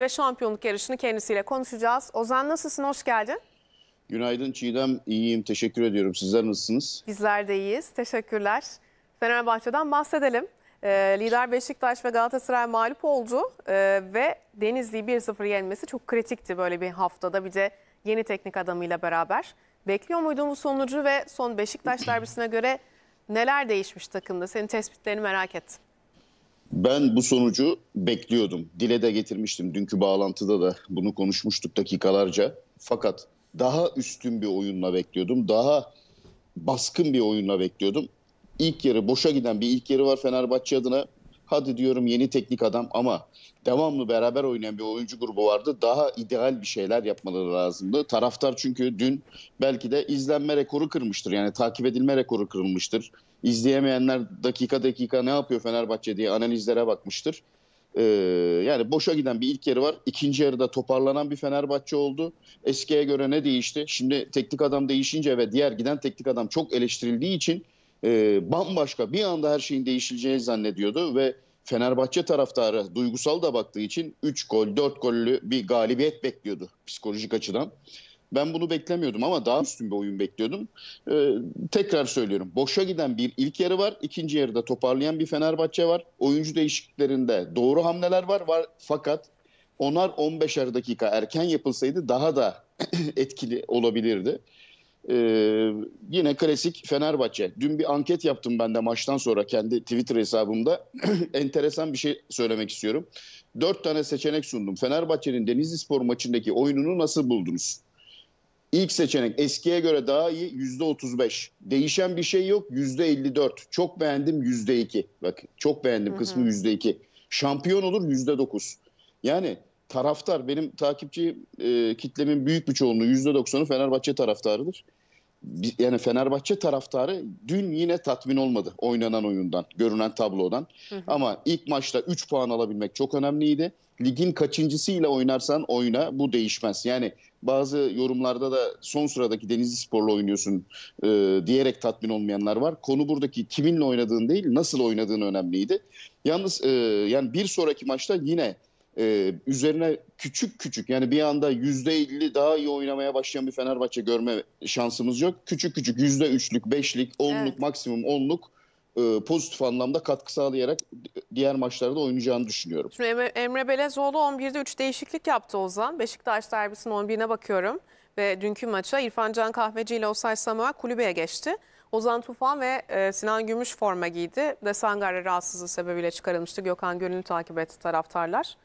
ve şampiyonluk yarışını kendisiyle konuşacağız. Ozan nasılsın? Hoş geldin. Günaydın Çiğdem. İyiyim. Teşekkür ediyorum. Sizler nasılsınız? Bizler de iyiyiz. Teşekkürler. Fenerbahçe'den bahsedelim. E, lider Beşiktaş ve Galatasaray mağlup oldu e, ve denizli 1-0 yenmesi çok kritikti böyle bir haftada. Bir de yeni teknik adamıyla beraber. Bekliyor muydun bu sonucu ve son Beşiktaş derbisine göre neler değişmiş takımda? Senin tespitlerini merak ettim. Ben bu sonucu bekliyordum. Dile de getirmiştim. Dünkü bağlantıda da bunu konuşmuştuk dakikalarca. Fakat daha üstün bir oyunla bekliyordum. Daha baskın bir oyunla bekliyordum. İlk yarı boşa giden bir ilk yarı var Fenerbahçe adına. Hadi diyorum yeni teknik adam ama devamlı beraber oynayan bir oyuncu grubu vardı. Daha ideal bir şeyler yapmaları lazımdı. Taraftar çünkü dün belki de izlenme rekoru kırmıştır. Yani takip edilme rekoru kırılmıştır. İzleyemeyenler dakika dakika ne yapıyor Fenerbahçe diye analizlere bakmıştır. Ee, yani boşa giden bir ilk yarı var. İkinci yarıda toparlanan bir Fenerbahçe oldu. Eskiye göre ne değişti? Şimdi teknik adam değişince ve diğer giden teknik adam çok eleştirildiği için e, bambaşka bir anda her şeyin değişileceğini zannediyordu ve Fenerbahçe taraftarı duygusal da baktığı için 3 gol 4 gollü bir galibiyet bekliyordu psikolojik açıdan. Ben bunu beklemiyordum ama daha üstün bir oyun bekliyordum. Ee, tekrar söylüyorum. Boşa giden bir ilk yarı var. ikinci yarıda toparlayan bir Fenerbahçe var. Oyuncu değişikliklerinde doğru hamleler var. var fakat onlar 15'er dakika erken yapılsaydı daha da etkili olabilirdi. Ee, yine klasik Fenerbahçe. Dün bir anket yaptım ben de maçtan sonra kendi Twitter hesabımda. Enteresan bir şey söylemek istiyorum. Dört tane seçenek sundum. Fenerbahçe'nin Denizli Spor maçındaki oyununu nasıl buldunuz? İlk seçenek eskiye göre daha iyi yüzde otuz beş. Değişen bir şey yok yüzde elli dört. Çok beğendim yüzde iki. Bak çok beğendim kısmı yüzde iki. Şampiyon olur yüzde dokuz. Yani taraftar benim takipçi e, kitlemin büyük bir çoğunluğu %90'ı Fenerbahçe taraftarıdır. Yani Fenerbahçe taraftarı dün yine tatmin olmadı oynanan oyundan, görünen tablodan. Hı hı. Ama ilk maçta 3 puan alabilmek çok önemliydi. Ligin kaçıncısıyla oynarsan oyna bu değişmez. Yani bazı yorumlarda da son sıradaki Denizli Spor'la oynuyorsun e, diyerek tatmin olmayanlar var. Konu buradaki kiminle oynadığın değil nasıl oynadığın önemliydi. Yalnız e, yani bir sonraki maçta yine e, üzerine küçük küçük yani bir anda yüzde %50 daha iyi oynamaya başlayan bir Fenerbahçe görme şansımız yok. Küçük küçük %3'lük, 5'lik, 10'luk evet. maksimum 10'luk e, pozitif anlamda katkı sağlayarak diğer maçlarda oynayacağını düşünüyorum. Şimdi Emre, Emre Belezoğlu 11'de 3 değişiklik yaptı Ozan. Beşiktaş derbisinin 11'ine bakıyorum ve dünkü maça İrfan Can Kahveci ile Osay Samuel kulübeye geçti. Ozan Tufan ve e, Sinan Gümüş forma giydi. Desangarya rahatsızlığı sebebiyle çıkarılmıştı. Gökhan Gönül'ü takip etti taraftarlar.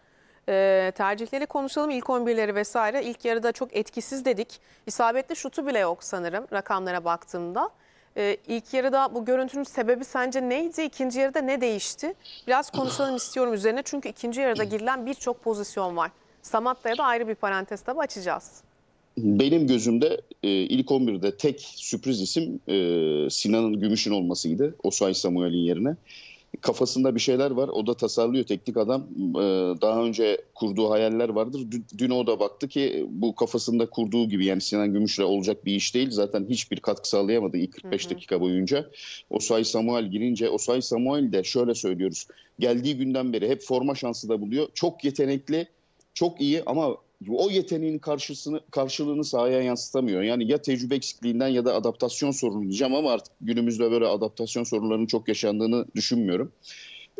E, tercihleri konuşalım ilk 11'leri vesaire. ilk yarıda çok etkisiz dedik. İsabetli şutu bile yok sanırım rakamlara baktığımda. E, ilk yarıda bu görüntünün sebebi sence neydi? İkinci yarıda ne değişti? Biraz konuşalım istiyorum üzerine çünkü ikinci yarıda girilen birçok pozisyon var. Samatta'ya da ayrı bir parantez tabi açacağız. Benim gözümde e, ilk 11'de tek sürpriz isim e, Sinan'ın Gümüş'ün olmasıydı. Osay Samuel'in yerine kafasında bir şeyler var. O da tasarlıyor teknik adam. Ee, daha önce kurduğu hayaller vardır. Dün, o da baktı ki bu kafasında kurduğu gibi yani Sinan Gümüş'le olacak bir iş değil. Zaten hiçbir katkı sağlayamadı ilk 45 dakika boyunca. Osay Samuel girince Osay Samuel de şöyle söylüyoruz. Geldiği günden beri hep forma şansı da buluyor. Çok yetenekli, çok iyi ama o yeteneğin karşısını karşılığını sahaya yansıtamıyor. Yani ya tecrübe eksikliğinden ya da adaptasyon sorunu diyeceğim ama artık günümüzde böyle adaptasyon sorunlarının çok yaşandığını düşünmüyorum.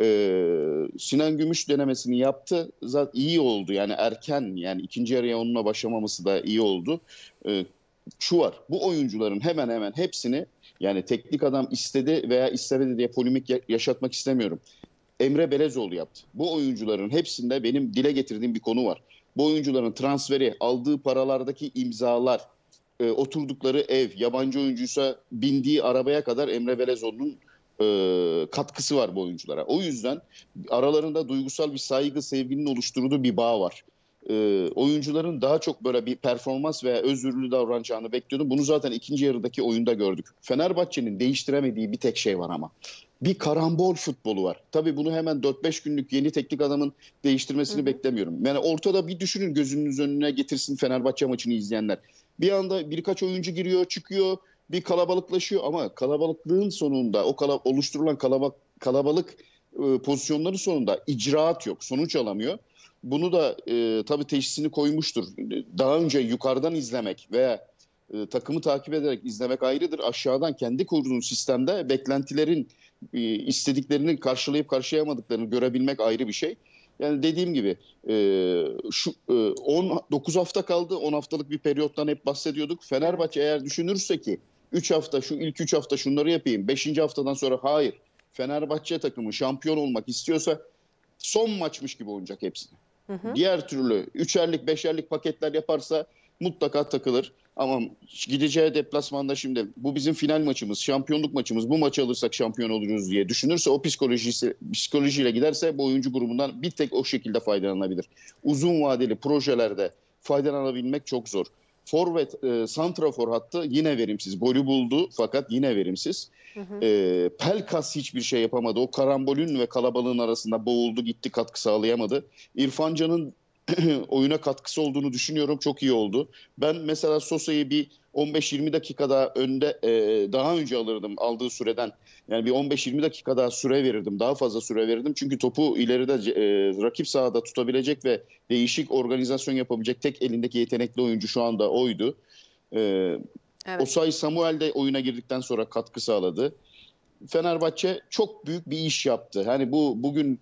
Ee, Sinan Gümüş denemesini yaptı. Zaten iyi oldu yani erken yani ikinci yarıya onunla başlamaması da iyi oldu. Ee, şu var bu oyuncuların hemen hemen hepsini yani teknik adam istedi veya istemedi diye polimik yaşatmak istemiyorum. Emre Belezoğlu yaptı. Bu oyuncuların hepsinde benim dile getirdiğim bir konu var bu oyuncuların transferi, aldığı paralardaki imzalar, e, oturdukları ev, yabancı oyuncuysa bindiği arabaya kadar Emre Belezoğlu'nun e, katkısı var bu oyunculara. O yüzden aralarında duygusal bir saygı, sevginin oluşturduğu bir bağ var e, oyuncuların daha çok böyle bir performans veya özürlü davranacağını bekliyordum. Bunu zaten ikinci yarıdaki oyunda gördük. Fenerbahçe'nin değiştiremediği bir tek şey var ama. Bir karambol futbolu var. Tabii bunu hemen 4-5 günlük yeni teknik adamın değiştirmesini Hı-hı. beklemiyorum. Yani ortada bir düşünün gözünüz önüne getirsin Fenerbahçe maçını izleyenler. Bir anda birkaç oyuncu giriyor, çıkıyor, bir kalabalıklaşıyor ama kalabalıklığın sonunda o kala, oluşturulan kalaba, kalabalık e, pozisyonların sonunda icraat yok, sonuç alamıyor. Bunu da e, tabii teşhisini koymuştur. Daha önce yukarıdan izlemek veya e, takımı takip ederek izlemek ayrıdır. Aşağıdan kendi kurduğun sistemde beklentilerin e, istediklerini karşılayıp karşılayamadıklarını görebilmek ayrı bir şey. Yani dediğim gibi e, şu e, 19 hafta kaldı. 10 haftalık bir periyottan hep bahsediyorduk. Fenerbahçe eğer düşünürse ki 3 hafta şu ilk 3 hafta şunları yapayım. 5. haftadan sonra hayır. Fenerbahçe takımı şampiyon olmak istiyorsa son maçmış gibi oynayacak hepsini. Hı Diğer türlü üçerlik, beşerlik paketler yaparsa mutlaka takılır. Ama gideceği deplasmanda şimdi bu bizim final maçımız, şampiyonluk maçımız. Bu maçı alırsak şampiyon oluruz diye düşünürse o psikolojisi psikolojiyle giderse bu oyuncu grubundan bir tek o şekilde faydalanabilir. Uzun vadeli projelerde faydalanabilmek çok zor. Forvet, e, Santrafor hattı yine verimsiz. Golü buldu fakat yine verimsiz. Hı hı. E, Pelkas hiçbir şey yapamadı. O karambolün ve kalabalığın arasında boğuldu gitti katkı sağlayamadı. İrfan Can'ın oyuna katkısı olduğunu düşünüyorum. Çok iyi oldu. Ben mesela Sosa'yı bir 15-20 dakika daha önde e, daha önce alırdım aldığı süreden. Yani bir 15-20 dakika daha süre verirdim. Daha fazla süre verirdim. Çünkü topu ileride e, rakip sahada tutabilecek ve değişik organizasyon yapabilecek tek elindeki yetenekli oyuncu şu anda oydu. E, evet. Osay Samuel de oyuna girdikten sonra katkı sağladı. Fenerbahçe çok büyük bir iş yaptı. Hani bu bugün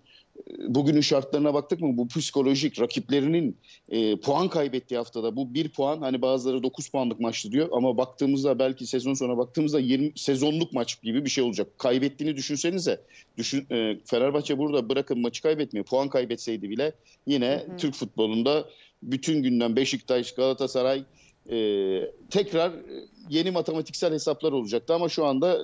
bugünün şartlarına baktık mı bu psikolojik rakiplerinin e, puan kaybettiği haftada bu bir puan hani bazıları 9 puanlık maçtı diyor ama baktığımızda belki sezon sonuna baktığımızda 20 sezonluk maç gibi bir şey olacak. Kaybettiğini düşünsenize. Düşün, e, Fenerbahçe burada bırakın maçı kaybetmiyor. Puan kaybetseydi bile yine hı hı. Türk futbolunda bütün günden Beşiktaş, Galatasaray e, tekrar yeni matematiksel hesaplar olacaktı ama şu anda e,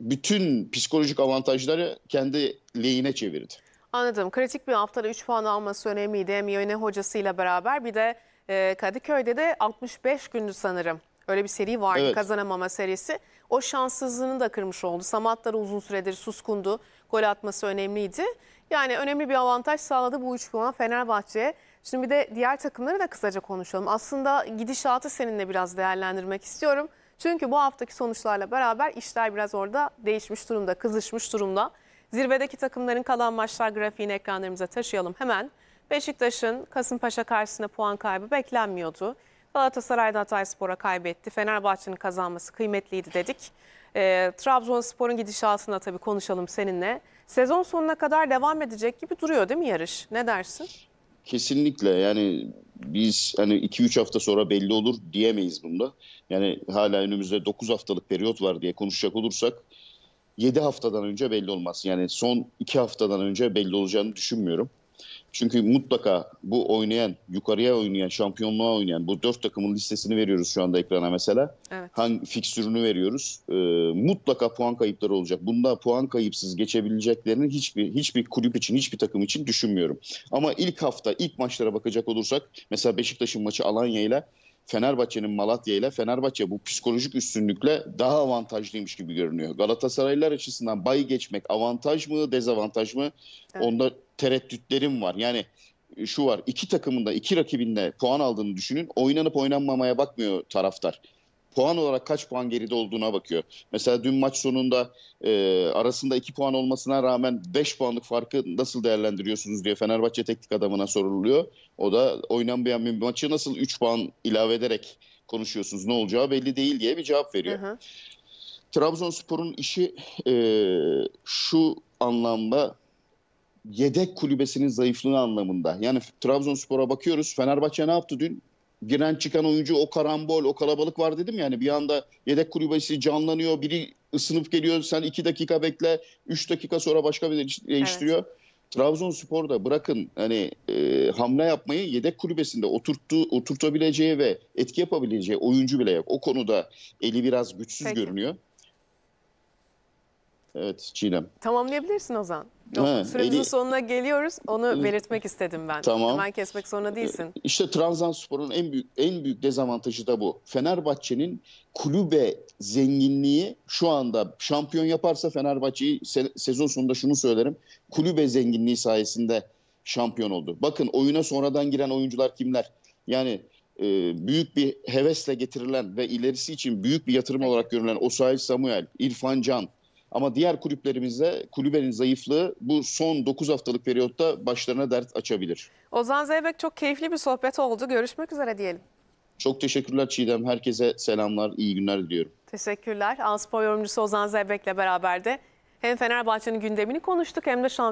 bütün psikolojik avantajları kendi lehine çevirdi. Anladım. Kritik bir haftada 3 puan alması önemliydi. Hem Yöne hocasıyla beraber bir de e, Kadıköy'de de 65 gündü sanırım. Öyle bir seri vardı evet. kazanamama serisi. O şanssızlığını da kırmış oldu. Samatlar uzun süredir suskundu. Gol atması önemliydi. Yani önemli bir avantaj sağladı bu 3 puan Fenerbahçe'ye. Şimdi bir de diğer takımları da kısaca konuşalım. Aslında gidişatı seninle biraz değerlendirmek istiyorum. Çünkü bu haftaki sonuçlarla beraber işler biraz orada değişmiş durumda, kızışmış durumda. Zirvedeki takımların kalan maçlar grafiğini ekranlarımıza taşıyalım hemen. Beşiktaş'ın Kasımpaşa karşısında puan kaybı beklenmiyordu. Galatasaray'da Hatayspor'a kaybetti. Fenerbahçe'nin kazanması kıymetliydi dedik. E, Trabzonspor'un gidişatına tabii konuşalım seninle. Sezon sonuna kadar devam edecek gibi duruyor değil mi yarış? Ne dersin? Kesinlikle yani biz hani 2-3 hafta sonra belli olur diyemeyiz bunda. Yani hala önümüzde 9 haftalık periyot var diye konuşacak olursak 7 haftadan önce belli olmaz. Yani son 2 haftadan önce belli olacağını düşünmüyorum. Çünkü mutlaka bu oynayan, yukarıya oynayan, şampiyonluğa oynayan bu dört takımın listesini veriyoruz şu anda ekrana mesela. Evet. Hangi fikstürünü veriyoruz? Ee, mutlaka puan kayıpları olacak. Bunda puan kayıpsız geçebileceklerini hiçbir hiçbir kulüp için, hiçbir takım için düşünmüyorum. Ama ilk hafta, ilk maçlara bakacak olursak mesela Beşiktaş'ın maçı Alanyayla ile Fenerbahçe'nin Malatya ile Fenerbahçe bu psikolojik üstünlükle daha avantajlıymış gibi görünüyor. Galatasaraylılar açısından bayı geçmek avantaj mı dezavantaj mı evet. onda tereddütlerim var. Yani e, şu var iki takımında iki rakibinde puan aldığını düşünün oynanıp oynanmamaya bakmıyor taraftar puan olarak kaç puan geride olduğuna bakıyor. Mesela dün maç sonunda e, arasında 2 puan olmasına rağmen 5 puanlık farkı nasıl değerlendiriyorsunuz diye Fenerbahçe teknik adamına soruluyor. O da oynanmayan bir maçı nasıl 3 puan ilave ederek konuşuyorsunuz ne olacağı belli değil diye bir cevap veriyor. Trabzonspor'un işi e, şu anlamda yedek kulübesinin zayıflığı anlamında. Yani Trabzonspor'a bakıyoruz. Fenerbahçe ne yaptı dün? giren çıkan oyuncu o karambol o kalabalık var dedim yani bir anda yedek kulübesi canlanıyor biri ısınıp geliyor sen iki dakika bekle üç dakika sonra başka bir değiştiriyor. Evet. Trabzonspor da bırakın hani e, hamle yapmayı yedek kulübesinde oturttu oturtabileceği ve etki yapabileceği oyuncu bile yok. O konuda eli biraz güçsüz Peki. görünüyor. Evet Çiğdem. Tamamlayabilirsin Ozan. Yok, He, süremizin eli... sonuna geliyoruz. Onu belirtmek istedim ben. Tamam. Hemen kesmek zorunda değilsin. Ee, işte Trabzonspor'un en büyük en büyük dezavantajı da bu. Fenerbahçe'nin kulübe zenginliği şu anda şampiyon yaparsa Fenerbahçe'yi se sezon sonunda şunu söylerim. Kulübe zenginliği sayesinde şampiyon oldu. Bakın oyuna sonradan giren oyuncular kimler? Yani e, büyük bir hevesle getirilen ve ilerisi için büyük bir yatırım olarak görülen Osayi Samuel, İrfan Can, ama diğer kulüplerimizde kulübenin zayıflığı bu son 9 haftalık periyotta başlarına dert açabilir. Ozan Zeybek çok keyifli bir sohbet oldu. Görüşmek üzere diyelim. Çok teşekkürler Çiğdem. Herkese selamlar, iyi günler diliyorum. Teşekkürler. Anspor yorumcusu Ozan Zeybek'le beraber de hem Fenerbahçe'nin gündemini konuştuk hem de şampiyon.